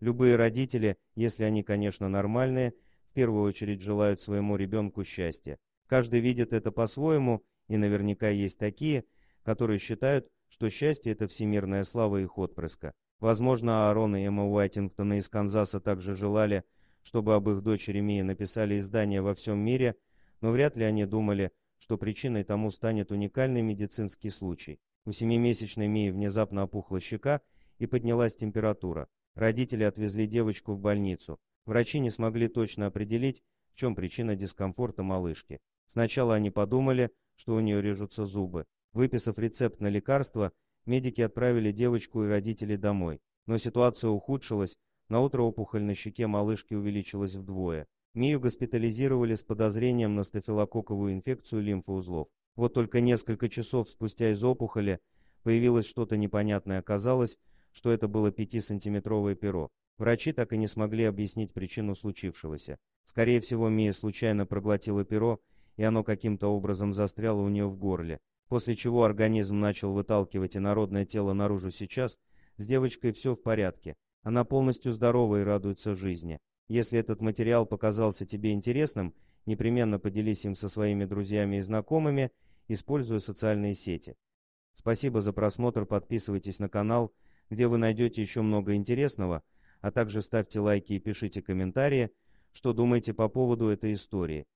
Любые родители, если они, конечно, нормальные, в первую очередь желают своему ребенку счастья. Каждый видит это по-своему, и наверняка есть такие, которые считают, что счастье – это всемирная слава их отпрыска. Возможно, Аарон и Эмма Уайтингтона из Канзаса также желали, чтобы об их дочери Мии написали издания во всем мире, но вряд ли они думали, что причиной тому станет уникальный медицинский случай. У семимесячной Мии внезапно опухла щека и поднялась температура. Родители отвезли девочку в больницу. Врачи не смогли точно определить, в чем причина дискомфорта малышки. Сначала они подумали, что у нее режутся зубы. Выписав рецепт на лекарство, медики отправили девочку и родителей домой. Но ситуация ухудшилась, на утро опухоль на щеке малышки увеличилась вдвое. Мию госпитализировали с подозрением на стафилококковую инфекцию лимфоузлов. Вот только несколько часов спустя из опухоли появилось что-то непонятное. Оказалось, что это было 5-сантиметровое перо. Врачи так и не смогли объяснить причину случившегося. Скорее всего, Мия случайно проглотила перо, и оно каким-то образом застряло у нее в горле, после чего организм начал выталкивать инородное тело наружу сейчас, с девочкой все в порядке. Она полностью здорова и радуется жизни. Если этот материал показался тебе интересным, непременно поделись им со своими друзьями и знакомыми, используя социальные сети. Спасибо за просмотр, подписывайтесь на канал, где вы найдете еще много интересного, а также ставьте лайки и пишите комментарии, что думаете по поводу этой истории.